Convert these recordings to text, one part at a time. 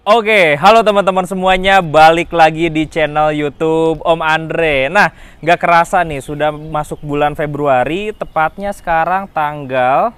Oke, halo teman-teman semuanya, balik lagi di channel YouTube Om Andre. Nah, nggak kerasa nih, sudah masuk bulan Februari, tepatnya sekarang tanggal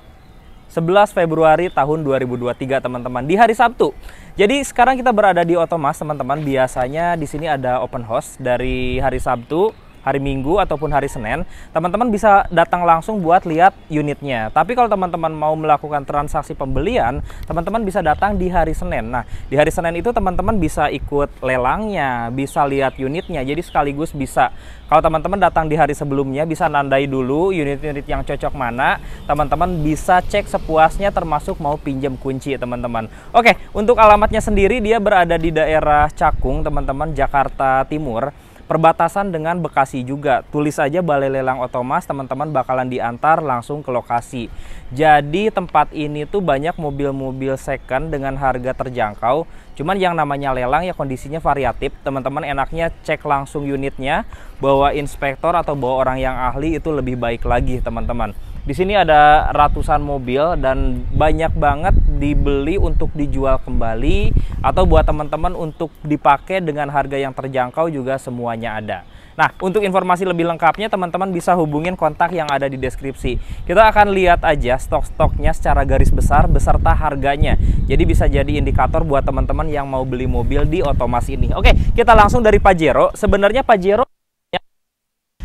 11 Februari tahun 2023 teman-teman, di hari Sabtu. Jadi sekarang kita berada di Otomas teman-teman, biasanya di sini ada open house dari hari Sabtu hari Minggu ataupun hari Senin, teman-teman bisa datang langsung buat lihat unitnya. Tapi kalau teman-teman mau melakukan transaksi pembelian, teman-teman bisa datang di hari Senin. Nah, di hari Senin itu teman-teman bisa ikut lelangnya, bisa lihat unitnya. Jadi sekaligus bisa kalau teman-teman datang di hari sebelumnya bisa nandai dulu unit-unit yang cocok mana, teman-teman bisa cek sepuasnya termasuk mau pinjam kunci, teman-teman. Oke, untuk alamatnya sendiri dia berada di daerah Cakung, teman-teman, Jakarta Timur. Perbatasan dengan Bekasi juga. Tulis aja Balai Lelang Otomas, teman-teman bakalan diantar langsung ke lokasi. Jadi tempat ini tuh banyak mobil-mobil second dengan harga terjangkau. Cuman yang namanya lelang ya kondisinya variatif. Teman-teman enaknya cek langsung unitnya, bawa inspektor atau bawa orang yang ahli itu lebih baik lagi, teman-teman. Di sini ada ratusan mobil dan banyak banget dibeli untuk dijual kembali atau buat teman-teman untuk dipakai dengan harga yang terjangkau juga semuanya ada. Nah, untuk informasi lebih lengkapnya teman-teman bisa hubungin kontak yang ada di deskripsi. Kita akan lihat aja stok-stoknya secara garis besar beserta harganya. Jadi bisa jadi indikator buat teman-teman yang mau beli mobil di otomasi ini. Oke, kita langsung dari Pajero. Sebenarnya Pajero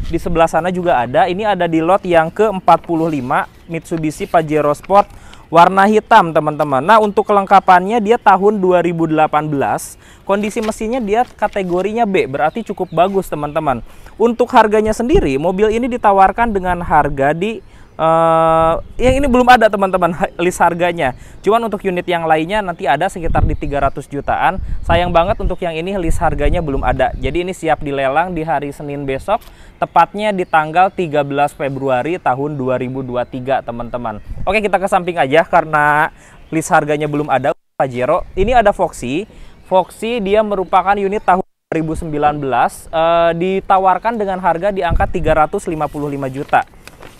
di sebelah sana juga ada. Ini ada di lot yang ke-45 Mitsubishi Pajero Sport warna hitam teman-teman. Nah untuk kelengkapannya dia tahun 2018. Kondisi mesinnya dia kategorinya B berarti cukup bagus teman-teman. Untuk harganya sendiri mobil ini ditawarkan dengan harga di Uh, yang ini belum ada teman-teman list harganya. Cuman untuk unit yang lainnya nanti ada sekitar di 300 jutaan. Sayang banget untuk yang ini list harganya belum ada. Jadi ini siap dilelang di hari Senin besok, tepatnya di tanggal 13 Februari tahun 2023, teman-teman. Oke, kita ke samping aja karena list harganya belum ada Pajero. Ini ada Foxy. Foxy dia merupakan unit tahun 2019 uh, eh, ditawarkan dengan harga di angka 355 juta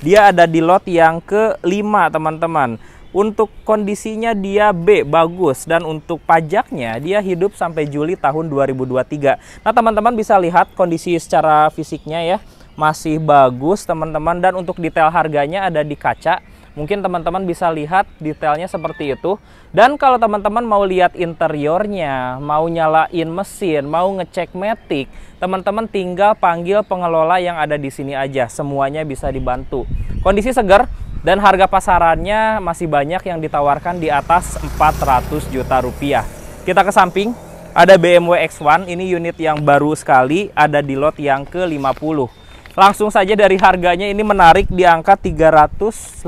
dia ada di lot yang kelima teman-teman. Untuk kondisinya dia B bagus dan untuk pajaknya dia hidup sampai Juli tahun 2023. Nah, teman-teman bisa lihat kondisi secara fisiknya ya masih bagus teman-teman dan untuk detail harganya ada di kaca Mungkin teman-teman bisa lihat detailnya seperti itu. Dan kalau teman-teman mau lihat interiornya, mau nyalain mesin, mau ngecek metik, teman-teman tinggal panggil pengelola yang ada di sini aja. Semuanya bisa dibantu. Kondisi segar dan harga pasarannya masih banyak yang ditawarkan di atas 400 juta rupiah. Kita ke samping, ada BMW X1, ini unit yang baru sekali, ada di lot yang ke-50. Langsung saja dari harganya ini menarik di angka 315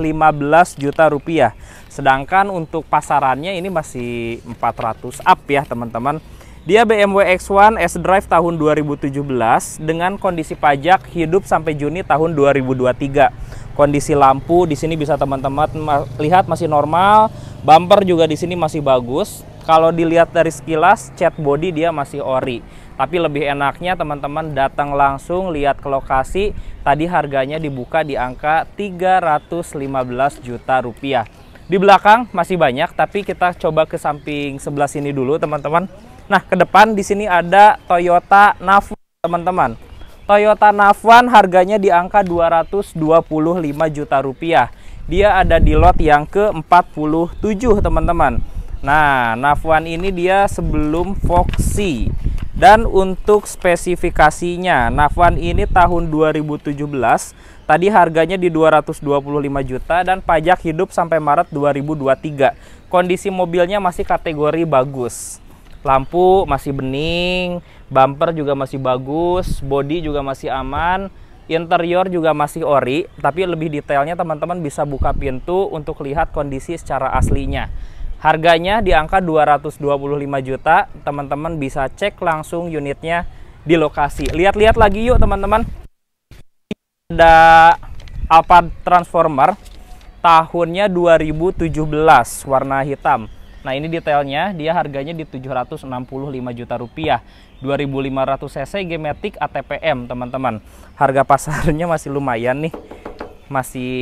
juta rupiah. Sedangkan untuk pasarannya ini masih 400 up ya teman-teman. Dia BMW X1 S-Drive tahun 2017 dengan kondisi pajak hidup sampai Juni tahun 2023. Kondisi lampu di sini bisa teman-teman lihat masih normal, bumper juga di sini masih bagus. Kalau dilihat dari sekilas, cat body dia masih ori tapi lebih enaknya teman-teman datang langsung lihat ke lokasi. Tadi harganya dibuka di angka 315 juta rupiah. Di belakang masih banyak, tapi kita coba ke samping sebelah sini dulu teman-teman. Nah, ke depan di sini ada Toyota Navan, teman-teman. Toyota Navan harganya di angka 225 juta rupiah. Dia ada di lot yang ke-47 teman-teman. Nah, Navan ini dia sebelum Foxy. Dan untuk spesifikasinya, Navan ini tahun 2017, tadi harganya di 225 juta dan pajak hidup sampai Maret 2023. Kondisi mobilnya masih kategori bagus. Lampu masih bening, bumper juga masih bagus, bodi juga masih aman, interior juga masih ori, tapi lebih detailnya teman-teman bisa buka pintu untuk lihat kondisi secara aslinya. Harganya di angka 225 juta. Teman-teman bisa cek langsung unitnya di lokasi. Lihat-lihat lagi yuk teman-teman. Ada Alphard Transformer tahunnya 2017 warna hitam. Nah, ini detailnya dia harganya di 765 juta rupiah. 2500 cc gemetik ATPM, teman-teman. Harga pasarnya masih lumayan nih. Masih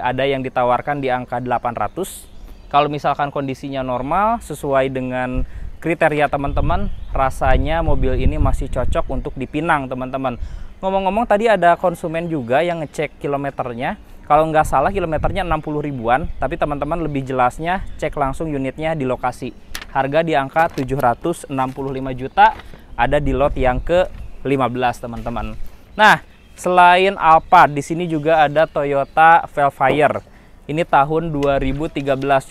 ada yang ditawarkan di angka 800 kalau misalkan kondisinya normal sesuai dengan kriteria teman-teman, rasanya mobil ini masih cocok untuk dipinang teman-teman. Ngomong-ngomong tadi ada konsumen juga yang ngecek kilometernya. Kalau nggak salah kilometernya 60 ribuan, tapi teman-teman lebih jelasnya cek langsung unitnya di lokasi. Harga di angka 765 juta, ada di lot yang ke-15 teman-teman. Nah, selain Alphard, di sini juga ada Toyota Velfire ini tahun 2013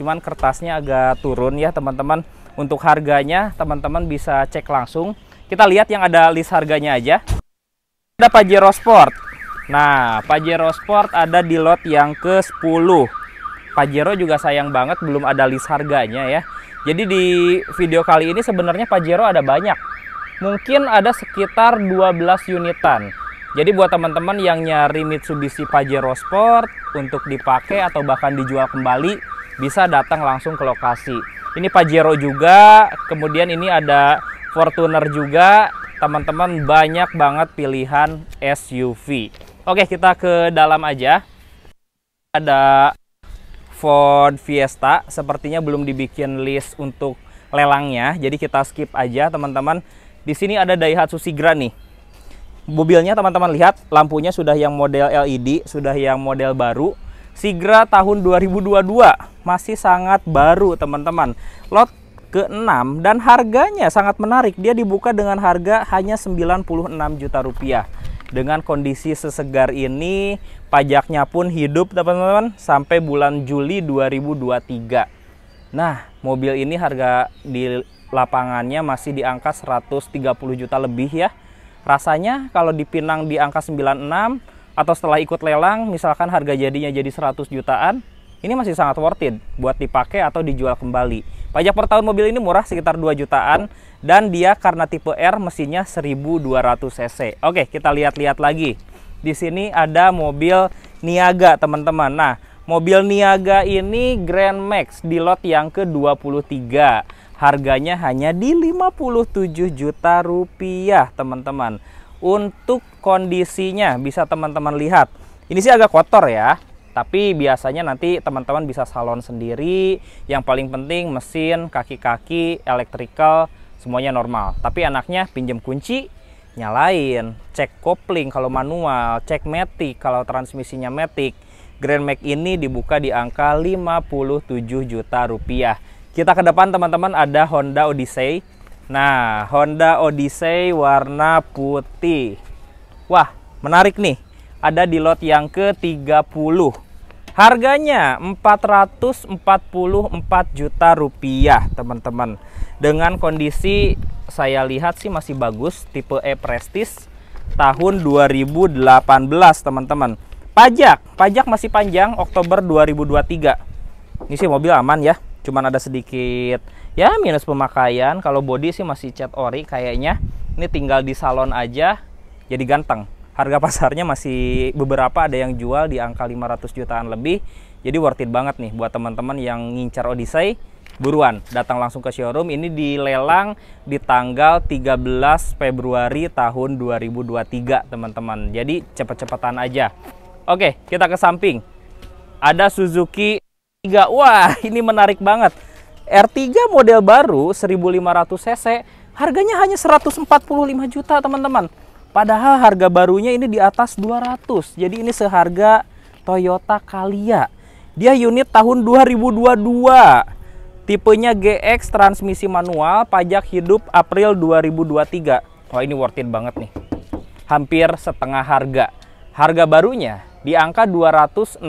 cuman kertasnya agak turun ya teman-teman untuk harganya teman-teman bisa cek langsung kita lihat yang ada list harganya aja ada Pajero Sport nah Pajero Sport ada di lot yang ke 10 Pajero juga sayang banget belum ada list harganya ya jadi di video kali ini sebenarnya Pajero ada banyak mungkin ada sekitar 12 unitan jadi buat teman-teman yang nyari Mitsubishi Pajero Sport untuk dipakai atau bahkan dijual kembali bisa datang langsung ke lokasi. Ini Pajero juga, kemudian ini ada Fortuner juga. Teman-teman banyak banget pilihan SUV. Oke, kita ke dalam aja. Ada Ford Fiesta, sepertinya belum dibikin list untuk lelangnya. Jadi kita skip aja, teman-teman. Di sini ada Daihatsu Sigra nih mobilnya teman-teman lihat lampunya sudah yang model LED, sudah yang model baru. Sigra tahun 2022 masih sangat baru teman-teman. Lot ke-6 dan harganya sangat menarik. Dia dibuka dengan harga hanya 96 juta rupiah. Dengan kondisi sesegar ini, pajaknya pun hidup teman-teman sampai bulan Juli 2023. Nah, mobil ini harga di lapangannya masih di angka 130 juta lebih ya Rasanya kalau dipinang di angka 96 atau setelah ikut lelang misalkan harga jadinya jadi 100 jutaan, ini masih sangat worth it buat dipakai atau dijual kembali. Pajak per tahun mobil ini murah sekitar 2 jutaan dan dia karena tipe R mesinnya 1200 cc. Oke, kita lihat-lihat lagi. Di sini ada mobil Niaga, teman-teman. Nah, mobil Niaga ini Grand Max di lot yang ke-23 Harganya hanya di 57 juta rupiah, teman-teman. Untuk kondisinya bisa teman-teman lihat. Ini sih agak kotor ya, tapi biasanya nanti teman-teman bisa salon sendiri. Yang paling penting mesin, kaki-kaki, elektrikal, semuanya normal. Tapi anaknya pinjam kunci, nyalain, cek kopling kalau manual, cek metik kalau transmisinya metik. Grand Max ini dibuka di angka 57 juta rupiah. Kita ke depan teman-teman ada Honda Odyssey. Nah, Honda Odyssey warna putih. Wah, menarik nih. Ada di lot yang ke-30. Harganya 444 juta rupiah, teman-teman. Dengan kondisi saya lihat sih masih bagus, tipe E Prestige tahun 2018, teman-teman. Pajak, pajak masih panjang Oktober 2023. Ini sih mobil aman ya cuman ada sedikit ya minus pemakaian kalau body sih masih cat ori kayaknya ini tinggal di salon aja jadi ganteng harga pasarnya masih beberapa ada yang jual di angka 500 jutaan lebih jadi worth it banget nih buat teman-teman yang ngincar Odyssey buruan datang langsung ke showroom ini dilelang di tanggal 13 Februari tahun 2023 teman-teman jadi cepet-cepetan aja oke kita ke samping ada Suzuki 3. Wah, ini menarik banget. R3 model baru 1500 cc, harganya hanya 145 juta, teman-teman. Padahal harga barunya ini di atas 200. Jadi ini seharga Toyota Calya. Dia unit tahun 2022. Tipenya GX transmisi manual, pajak hidup April 2023. Wah, ini worth it banget nih. Hampir setengah harga. Harga barunya di angka 260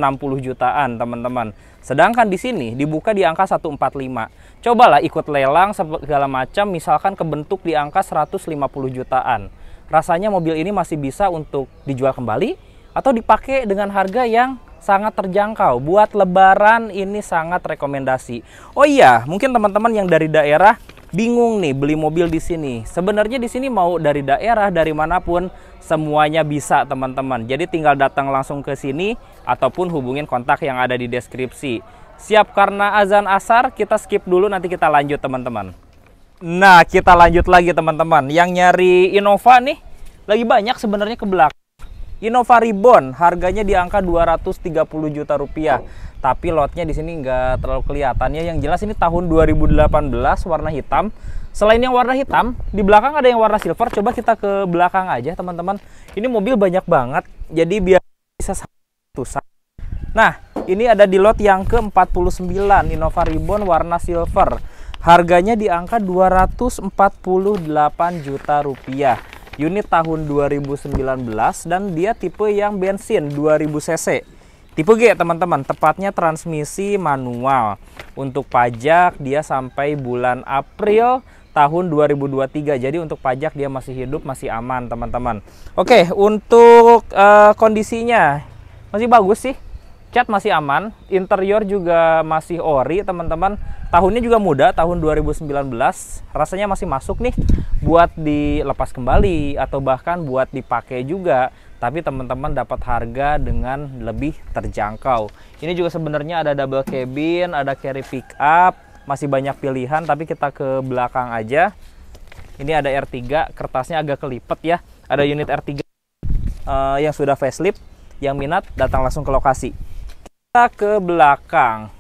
jutaan, teman-teman Sedangkan di sini dibuka di angka 145. Cobalah ikut lelang segala macam misalkan kebentuk di angka 150 jutaan. Rasanya mobil ini masih bisa untuk dijual kembali atau dipakai dengan harga yang sangat terjangkau. Buat lebaran ini sangat rekomendasi. Oh iya, mungkin teman-teman yang dari daerah bingung nih beli mobil di sini. Sebenarnya di sini mau dari daerah dari manapun semuanya bisa teman-teman. Jadi tinggal datang langsung ke sini ataupun hubungin kontak yang ada di deskripsi. Siap karena azan asar kita skip dulu nanti kita lanjut teman-teman. Nah kita lanjut lagi teman-teman. Yang nyari Innova nih lagi banyak sebenarnya ke belakang. Innova Ribbon harganya di angka 230 juta rupiah. Tapi lotnya di sini nggak terlalu kelihatannya. Yang jelas ini tahun 2018 warna hitam. Selain yang warna hitam, di belakang ada yang warna silver. Coba kita ke belakang aja teman-teman. Ini mobil banyak banget. Jadi biar bisa satu. Nah, ini ada di lot yang ke-49 Innova Ribbon warna silver. Harganya di angka 248 juta rupiah unit tahun 2019 dan dia tipe yang bensin 2000 cc. Tipe G teman-teman, tepatnya transmisi manual. Untuk pajak dia sampai bulan April tahun 2023. Jadi untuk pajak dia masih hidup, masih aman teman-teman. Oke, untuk uh, kondisinya masih bagus sih cat masih aman, interior juga masih ori teman-teman. Tahunnya juga muda, tahun 2019. Rasanya masih masuk nih buat dilepas kembali atau bahkan buat dipakai juga. Tapi teman-teman dapat harga dengan lebih terjangkau. Ini juga sebenarnya ada double cabin, ada carry pick up, masih banyak pilihan tapi kita ke belakang aja. Ini ada R3, kertasnya agak kelipet ya. Ada unit R3 uh, eh, yang sudah facelift. Yang minat datang langsung ke lokasi kita ke belakang.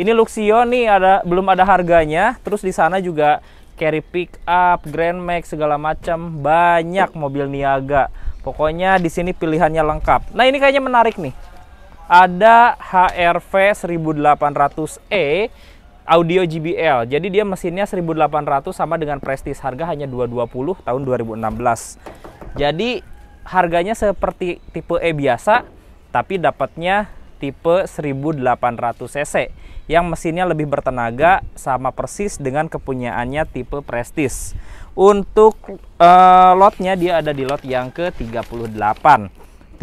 Ini Luxio nih ada belum ada harganya, terus di sana juga carry pick up, Grand Max segala macam, banyak mobil niaga. Pokoknya di sini pilihannya lengkap. Nah, ini kayaknya menarik nih. Ada HRV 1800E audio JBL. Jadi dia mesinnya 1800 sama dengan Prestige harga hanya 220 tahun 2016. Jadi harganya seperti tipe E biasa tapi dapatnya tipe 1800 cc yang mesinnya lebih bertenaga sama persis dengan kepunyaannya tipe Prestige. Untuk uh, lotnya dia ada di lot yang ke-38. 38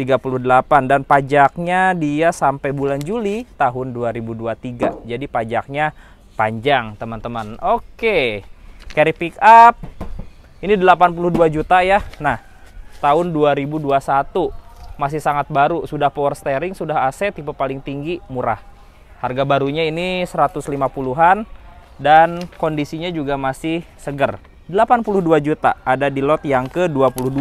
dan pajaknya dia sampai bulan Juli tahun 2023. Jadi pajaknya panjang, teman-teman. Oke. Carry pick up ini 82 juta ya. Nah, tahun 2021 masih sangat baru, sudah power steering, sudah AC tipe paling tinggi, murah. Harga barunya ini 150-an dan kondisinya juga masih seger. 82 juta ada di lot yang ke-22.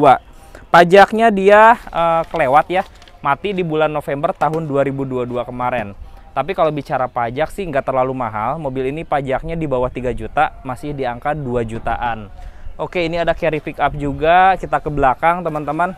Pajaknya dia eh, kelewat ya, mati di bulan November tahun 2022 kemarin. Tapi kalau bicara pajak sih nggak terlalu mahal. Mobil ini pajaknya di bawah 3 juta, masih di angka 2 jutaan. Oke, ini ada carry pickup juga. Kita ke belakang, teman-teman.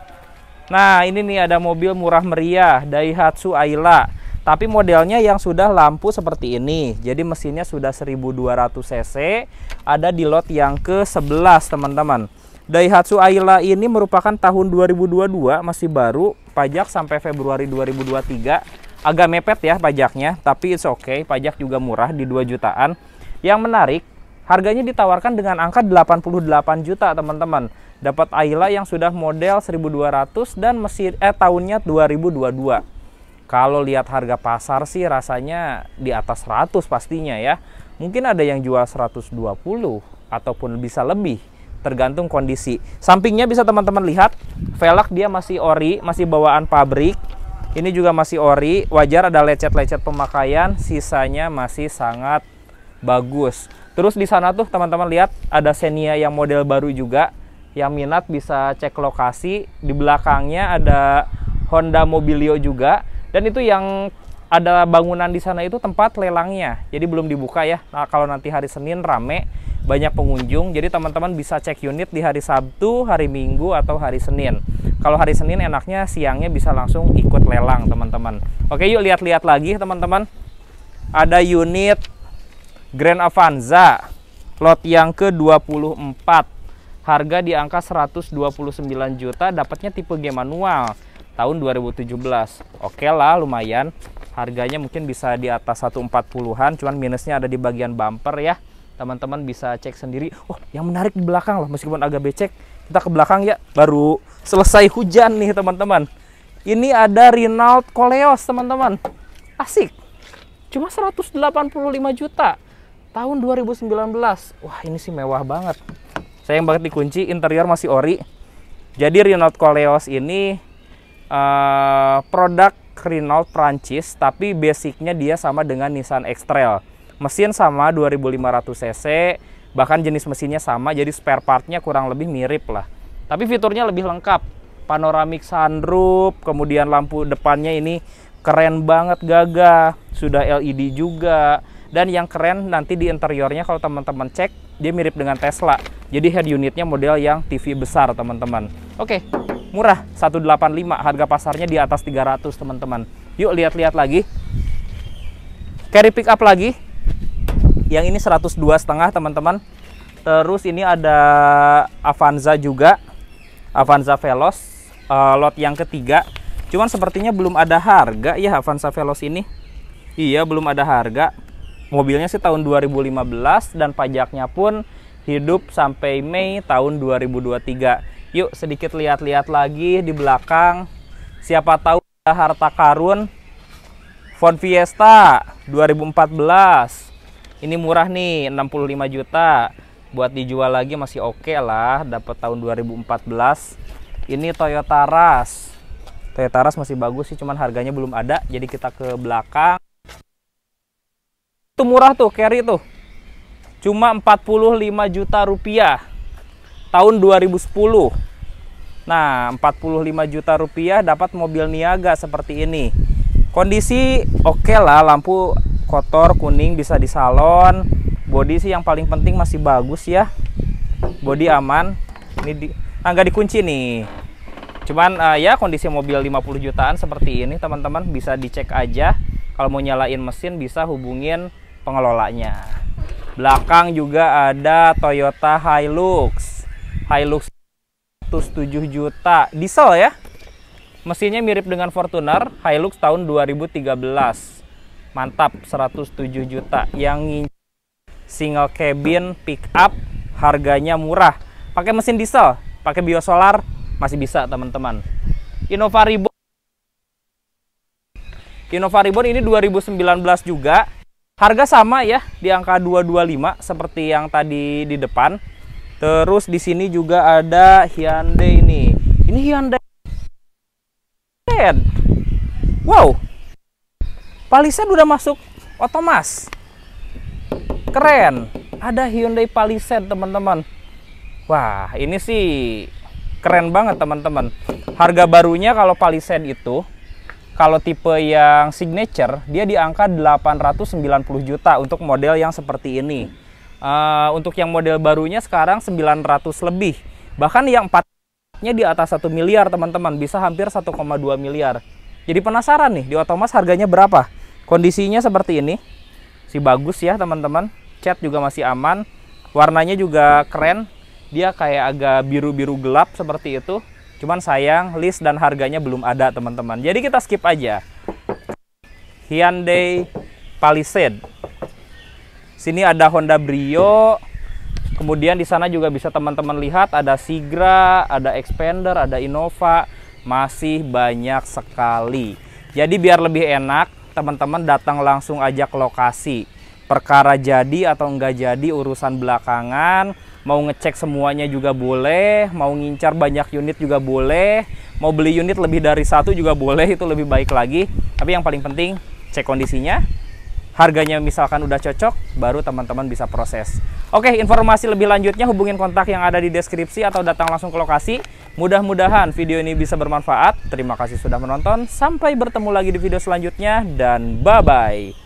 Nah, ini nih ada mobil murah meriah Daihatsu Ayla. Tapi modelnya yang sudah lampu seperti ini. Jadi mesinnya sudah 1200 cc, ada di lot yang ke-11, teman-teman. Daihatsu Ayla ini merupakan tahun 2022, masih baru, pajak sampai Februari 2023. Agak mepet ya pajaknya, tapi it's okay, pajak juga murah di 2 jutaan. Yang menarik, harganya ditawarkan dengan angka 88 juta, teman-teman. Dapat Ayla yang sudah model 1200 dan mesin eh tahunnya 2022. Kalau lihat harga pasar sih rasanya di atas 100 pastinya ya. Mungkin ada yang jual 120 ataupun bisa lebih tergantung kondisi. Sampingnya bisa teman-teman lihat, velg dia masih ori, masih bawaan pabrik. Ini juga masih ori, wajar ada lecet-lecet pemakaian, sisanya masih sangat bagus. Terus di sana tuh teman-teman lihat ada Xenia yang model baru juga yang minat bisa cek lokasi di belakangnya ada Honda Mobilio juga dan itu yang ada bangunan di sana itu tempat lelangnya jadi belum dibuka ya nah, kalau nanti hari Senin rame banyak pengunjung jadi teman-teman bisa cek unit di hari Sabtu hari Minggu atau hari Senin kalau hari Senin enaknya siangnya bisa langsung ikut lelang teman-teman oke yuk lihat-lihat lagi teman-teman ada unit Grand Avanza lot yang ke 24 harga di angka 129 juta dapatnya tipe G manual tahun 2017 oke lah lumayan harganya mungkin bisa di atas 140-an cuman minusnya ada di bagian bumper ya teman-teman bisa cek sendiri oh yang menarik di belakang lah, meskipun agak becek kita ke belakang ya baru selesai hujan nih teman-teman ini ada Renault Koleos teman-teman asik cuma 185 juta tahun 2019 wah ini sih mewah banget sayang banget dikunci interior masih ori jadi Renault Koleos ini uh, produk Renault Prancis tapi basicnya dia sama dengan Nissan X-Trail mesin sama 2500 cc bahkan jenis mesinnya sama jadi spare partnya kurang lebih mirip lah tapi fiturnya lebih lengkap panoramic sunroof kemudian lampu depannya ini keren banget gagah sudah LED juga dan yang keren nanti di interiornya kalau teman-teman cek, dia mirip dengan Tesla. Jadi head unitnya model yang TV besar, teman-teman. Oke, murah 185, harga pasarnya di atas 300, teman-teman. Yuk lihat-lihat lagi. Carry pick up lagi. Yang ini 102 setengah, teman-teman. Terus ini ada Avanza juga. Avanza Veloz uh, lot yang ketiga. Cuman sepertinya belum ada harga ya Avanza Veloz ini. Iya, belum ada harga. Mobilnya sih tahun 2015 dan pajaknya pun hidup sampai Mei tahun 2023. Yuk sedikit lihat-lihat lagi di belakang. Siapa tahu ada harta karun. Ford Fiesta 2014. Ini murah nih 65 juta. Buat dijual lagi masih oke okay lah dapat tahun 2014. Ini Toyota Rush. Toyota Rush masih bagus sih cuman harganya belum ada jadi kita ke belakang tuh murah tuh carry tuh cuma 45 juta rupiah tahun 2010 nah 45 juta rupiah dapat mobil niaga seperti ini kondisi oke okay lah lampu kotor kuning bisa di salon body sih yang paling penting masih bagus ya body aman ini di, ah, nggak dikunci nih cuman uh, ya kondisi mobil 50 jutaan seperti ini teman-teman bisa dicek aja kalau mau nyalain mesin bisa hubungin pengelolanya. Belakang juga ada Toyota Hilux. Hilux 107 juta, diesel ya. Mesinnya mirip dengan Fortuner, Hilux tahun 2013. Mantap, 107 juta. Yang single cabin pickup harganya murah. Pakai mesin diesel, pakai biosolar masih bisa teman-teman. Innova Reborn Innova Reborn ini 2019 juga Harga sama ya di angka 225 seperti yang tadi di depan. Terus di sini juga ada Hyundai ini. Ini Hyundai Wow. Palisade udah masuk otomas. Keren. Ada Hyundai Palisade, teman-teman. Wah, ini sih keren banget, teman-teman. Harga barunya kalau Palisade itu kalau tipe yang signature dia di angka 890 juta untuk model yang seperti ini. Uh, untuk yang model barunya sekarang 900 lebih. Bahkan yang 4-nya di atas 1 miliar teman-teman, bisa hampir 1,2 miliar. Jadi penasaran nih di Otomas harganya berapa? Kondisinya seperti ini. Si bagus ya teman-teman. Cat juga masih aman. Warnanya juga keren. Dia kayak agak biru-biru gelap seperti itu. Cuman sayang list dan harganya belum ada teman-teman. Jadi kita skip aja. Hyundai Palisade. Sini ada Honda Brio. Kemudian di sana juga bisa teman-teman lihat ada Sigra, ada Expander, ada Innova. Masih banyak sekali. Jadi biar lebih enak, teman-teman datang langsung aja ke lokasi. Perkara jadi atau enggak jadi urusan belakangan mau ngecek semuanya juga boleh, mau ngincar banyak unit juga boleh, mau beli unit lebih dari satu juga boleh, itu lebih baik lagi. Tapi yang paling penting cek kondisinya, harganya misalkan udah cocok, baru teman-teman bisa proses. Oke, informasi lebih lanjutnya hubungin kontak yang ada di deskripsi atau datang langsung ke lokasi. Mudah-mudahan video ini bisa bermanfaat. Terima kasih sudah menonton. Sampai bertemu lagi di video selanjutnya dan bye-bye.